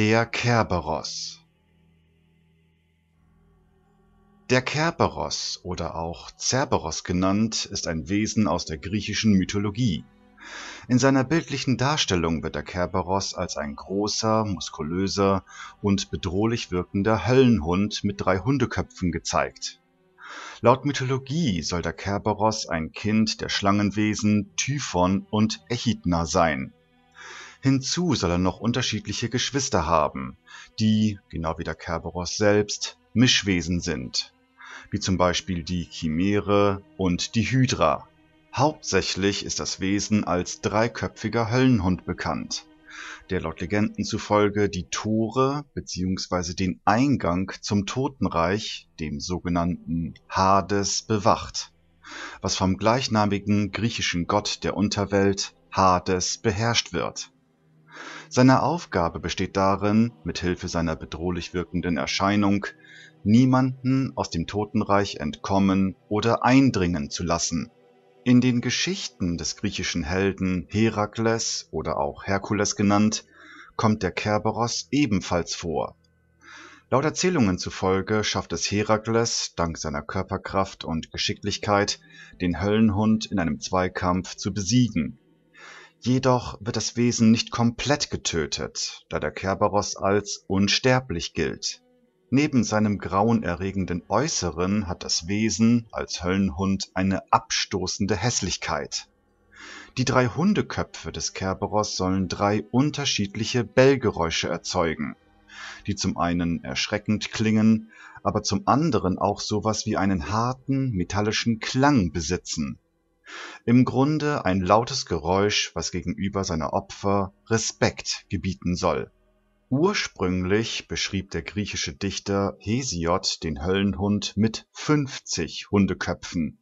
Der Kerberos Der Kerberos oder auch Cerberos genannt ist ein Wesen aus der griechischen Mythologie. In seiner bildlichen Darstellung wird der Kerberos als ein großer, muskulöser und bedrohlich wirkender Höllenhund mit drei Hundeköpfen gezeigt. Laut Mythologie soll der Kerberos ein Kind der Schlangenwesen Typhon und Echidna sein Hinzu soll er noch unterschiedliche Geschwister haben, die, genau wie der Kerberos selbst, Mischwesen sind, wie zum Beispiel die Chimäre und die Hydra. Hauptsächlich ist das Wesen als dreiköpfiger Höllenhund bekannt, der laut Legenden zufolge die Tore bzw. den Eingang zum Totenreich, dem sogenannten Hades, bewacht, was vom gleichnamigen griechischen Gott der Unterwelt Hades beherrscht wird. Seine Aufgabe besteht darin, mithilfe seiner bedrohlich wirkenden Erscheinung niemanden aus dem Totenreich entkommen oder eindringen zu lassen. In den Geschichten des griechischen Helden Herakles oder auch Herkules genannt, kommt der Kerberos ebenfalls vor. Laut Erzählungen zufolge schafft es Herakles, dank seiner Körperkraft und Geschicklichkeit, den Höllenhund in einem Zweikampf zu besiegen Jedoch wird das Wesen nicht komplett getötet, da der Kerberos als unsterblich gilt. Neben seinem grauenerregenden Äußeren hat das Wesen als Höllenhund eine abstoßende Hässlichkeit. Die drei Hundeköpfe des Kerberos sollen drei unterschiedliche Bellgeräusche erzeugen, die zum einen erschreckend klingen, aber zum anderen auch sowas wie einen harten, metallischen Klang besitzen im Grunde ein lautes Geräusch, was gegenüber seiner Opfer Respekt gebieten soll. Ursprünglich beschrieb der griechische Dichter Hesiod den Höllenhund mit 50 Hundeköpfen.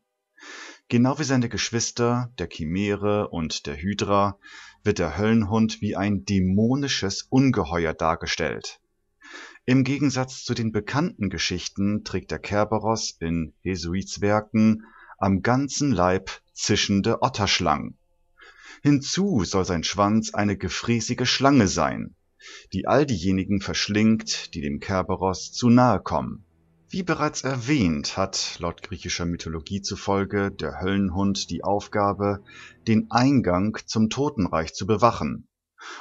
Genau wie seine Geschwister, der Chimäre und der Hydra, wird der Höllenhund wie ein dämonisches Ungeheuer dargestellt. Im Gegensatz zu den bekannten Geschichten trägt der Kerberos in Hesuids Werken am ganzen Leib zischende Otterschlangen. Hinzu soll sein Schwanz eine gefräßige Schlange sein, die all diejenigen verschlingt, die dem Kerberos zu nahe kommen. Wie bereits erwähnt, hat laut griechischer Mythologie zufolge der Höllenhund die Aufgabe, den Eingang zum Totenreich zu bewachen,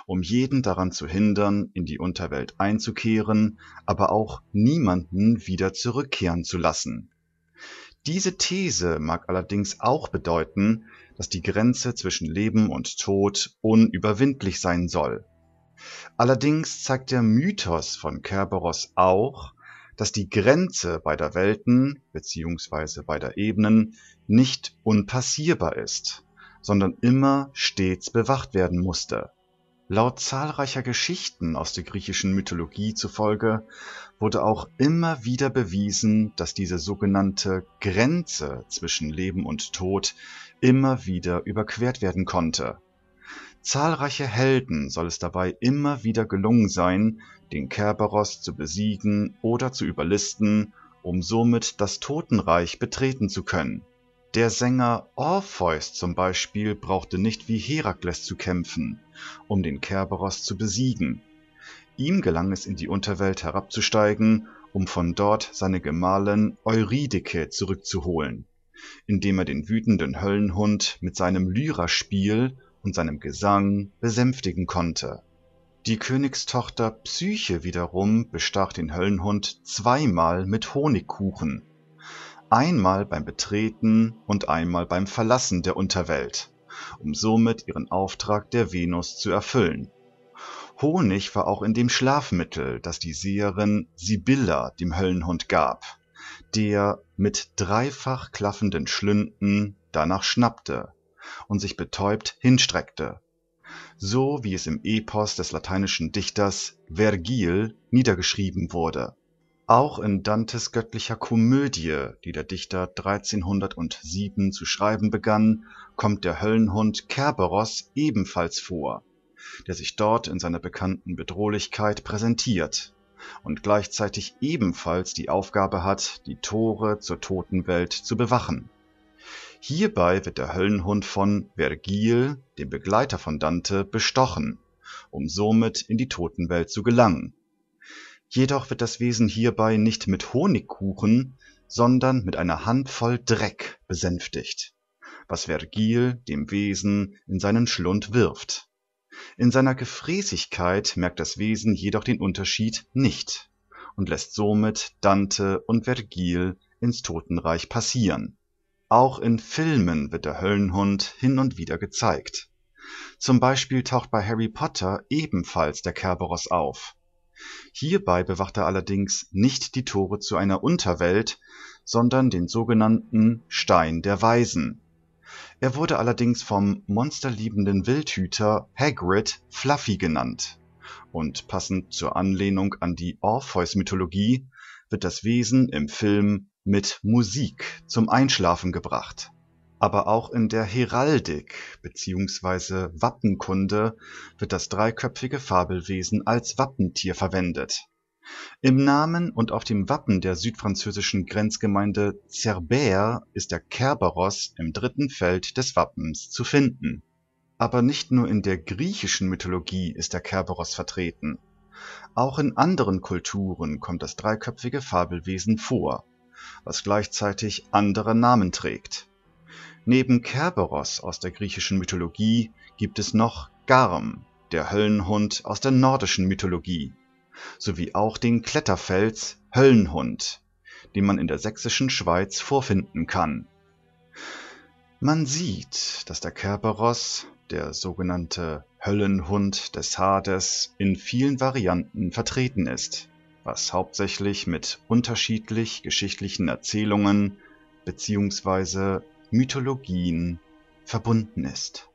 um jeden daran zu hindern, in die Unterwelt einzukehren, aber auch niemanden wieder zurückkehren zu lassen. Diese These mag allerdings auch bedeuten, dass die Grenze zwischen Leben und Tod unüberwindlich sein soll. Allerdings zeigt der Mythos von Kerberos auch, dass die Grenze beider Welten bzw. beider Ebenen nicht unpassierbar ist, sondern immer stets bewacht werden musste Laut zahlreicher Geschichten aus der griechischen Mythologie zufolge wurde auch immer wieder bewiesen, dass diese sogenannte Grenze zwischen Leben und Tod immer wieder überquert werden konnte. Zahlreiche Helden soll es dabei immer wieder gelungen sein, den Kerberos zu besiegen oder zu überlisten, um somit das Totenreich betreten zu können der Sänger Orpheus zum Beispiel brauchte nicht wie Herakles zu kämpfen, um den Kerberos zu besiegen. Ihm gelang es, in die Unterwelt herabzusteigen, um von dort seine Gemahlin Eurydike zurückzuholen, indem er den wütenden Höllenhund mit seinem Lyraspiel und seinem Gesang besänftigen konnte. Die Königstochter Psyche wiederum bestach den Höllenhund zweimal mit Honigkuchen einmal beim Betreten und einmal beim Verlassen der Unterwelt, um somit ihren Auftrag der Venus zu erfüllen. Honig war auch in dem Schlafmittel, das die Seherin Sibylla dem Höllenhund gab, der mit dreifach klaffenden Schlünden danach schnappte und sich betäubt hinstreckte, so wie es im Epos des lateinischen Dichters Vergil niedergeschrieben wurde. Auch in Dantes göttlicher Komödie, die der Dichter 1307 zu schreiben begann, kommt der Höllenhund Kerberos ebenfalls vor, der sich dort in seiner bekannten Bedrohlichkeit präsentiert und gleichzeitig ebenfalls die Aufgabe hat, die Tore zur Totenwelt zu bewachen. Hierbei wird der Höllenhund von Vergil, dem Begleiter von Dante, bestochen, um somit in die Totenwelt zu gelangen Jedoch wird das Wesen hierbei nicht mit Honigkuchen, sondern mit einer Handvoll Dreck besänftigt, was Vergil dem Wesen in seinen Schlund wirft. In seiner Gefräßigkeit merkt das Wesen jedoch den Unterschied nicht und lässt somit Dante und Vergil ins Totenreich passieren. Auch in Filmen wird der Höllenhund hin und wieder gezeigt. Zum Beispiel taucht bei Harry Potter ebenfalls der Kerberos auf Hierbei bewacht er allerdings nicht die Tore zu einer Unterwelt, sondern den sogenannten Stein der Weisen. Er wurde allerdings vom monsterliebenden Wildhüter Hagrid Fluffy genannt, und passend zur Anlehnung an die Orpheus-Mythologie wird das Wesen im Film mit Musik zum Einschlafen gebracht aber auch in der Heraldik beziehungsweise Wappenkunde wird das dreiköpfige Fabelwesen als Wappentier verwendet. Im Namen und auf dem Wappen der südfranzösischen Grenzgemeinde Cerbère ist der Kerberos im dritten Feld des Wappens zu finden. Aber nicht nur in der griechischen Mythologie ist der Kerberos vertreten. Auch in anderen Kulturen kommt das dreiköpfige Fabelwesen vor, was gleichzeitig andere Namen trägt. Neben Kerberos aus der griechischen Mythologie gibt es noch Garm, der Höllenhund aus der nordischen Mythologie, sowie auch den Kletterfels Höllenhund, den man in der sächsischen Schweiz vorfinden kann. Man sieht, dass der Kerberos, der sogenannte Höllenhund des Hades, in vielen Varianten vertreten ist, was hauptsächlich mit unterschiedlich geschichtlichen Erzählungen bzw. Mythologien verbunden ist.